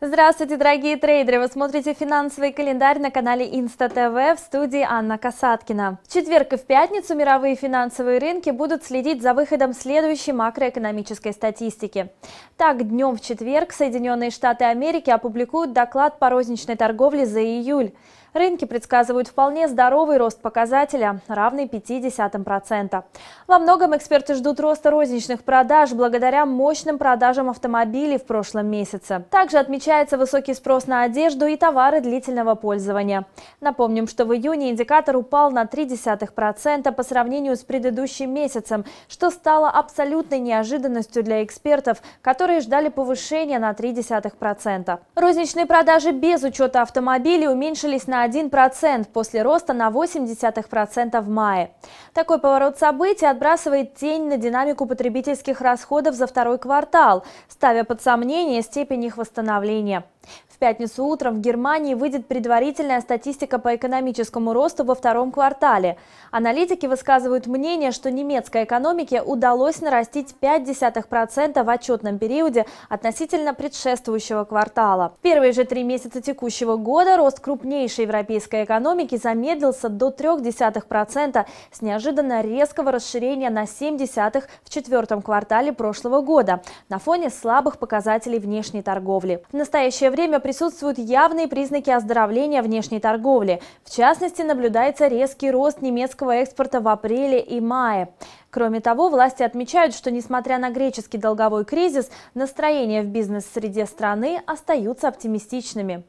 Здравствуйте, дорогие трейдеры! Вы смотрите финансовый календарь на канале Инста ТВ в студии Анна Касаткина. В четверг и в пятницу мировые финансовые рынки будут следить за выходом следующей макроэкономической статистики. Так, днем в четверг Соединенные Штаты Америки опубликуют доклад по розничной торговле за июль. Рынки предсказывают вполне здоровый рост показателя, равный 0,5%. Во многом эксперты ждут роста розничных продаж благодаря мощным продажам автомобилей в прошлом месяце. Также отмечается высокий спрос на одежду и товары длительного пользования. Напомним, что в июне индикатор упал на 0,3% по сравнению с предыдущим месяцем, что стало абсолютной неожиданностью для экспертов, которые ждали повышения на 0,3%. Розничные продажи без учета автомобилей уменьшились на 1% после роста на 0,8% в мае. Такой поворот событий отбрасывает тень на динамику потребительских расходов за второй квартал, ставя под сомнение степень их восстановления. В пятницу утром в Германии выйдет предварительная статистика по экономическому росту во втором квартале. Аналитики высказывают мнение, что немецкой экономике удалось нарастить 0,5% в отчетном периоде относительно предшествующего квартала. В первые же три месяца текущего года рост крупнейшей европейской экономики замедлился до 0,3% с неожиданно резкого расширения на 0,7% в четвертом квартале прошлого года на фоне слабых показателей внешней торговли. В настоящее время время присутствуют явные признаки оздоровления внешней торговли. В частности, наблюдается резкий рост немецкого экспорта в апреле и мае. Кроме того, власти отмечают, что несмотря на греческий долговой кризис, настроения в бизнес-среде страны остаются оптимистичными.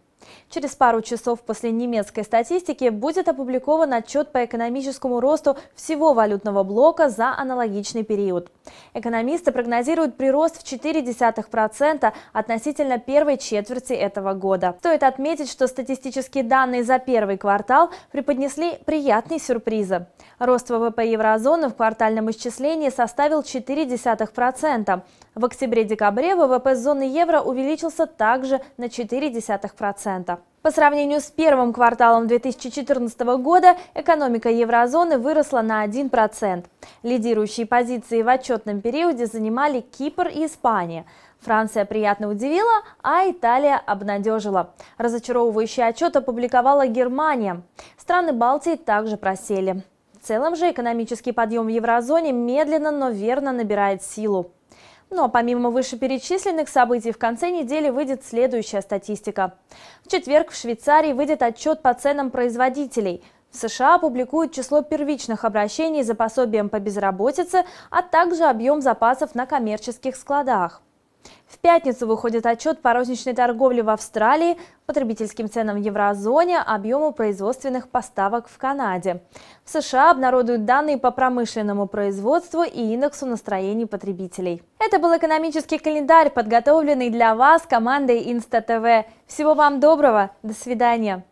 Через пару часов после немецкой статистики будет опубликован отчет по экономическому росту всего валютного блока за аналогичный период. Экономисты прогнозируют прирост в 0,4% относительно первой четверти этого года. Стоит отметить, что статистические данные за первый квартал преподнесли приятные сюрпризы. Рост ВВП еврозоны в квартальном исчислении составил 0,4%. В октябре-декабре ВВП зоны евро увеличился также на 0,4%. 1,2%. По сравнению с первым кварталом 2014 года экономика еврозоны выросла на 1%. Лидирующие позиции в отчетном периоде занимали Кипр и Испания. Франция приятно удивила, а Италия обнадежила. Разочаровывающий отчет опубликовала Германия. Страны Балтии также просели. В целом же экономический подъем в еврозоне медленно, но верно набирает силу. Но помимо вышеперечисленных событий, в конце недели выйдет следующая статистика. В четверг в Швейцарии выйдет отчет по ценам производителей. В США опубликуют число первичных обращений за пособием по безработице, а также объем запасов на коммерческих складах. В пятницу выходит отчет по розничной торговле в Австралии, потребительским ценам в еврозоне, объему производственных поставок в Канаде. В США обнародуют данные по промышленному производству и индексу настроений потребителей. Это был экономический календарь, подготовленный для вас командой Инста ТВ. Всего вам доброго, до свидания.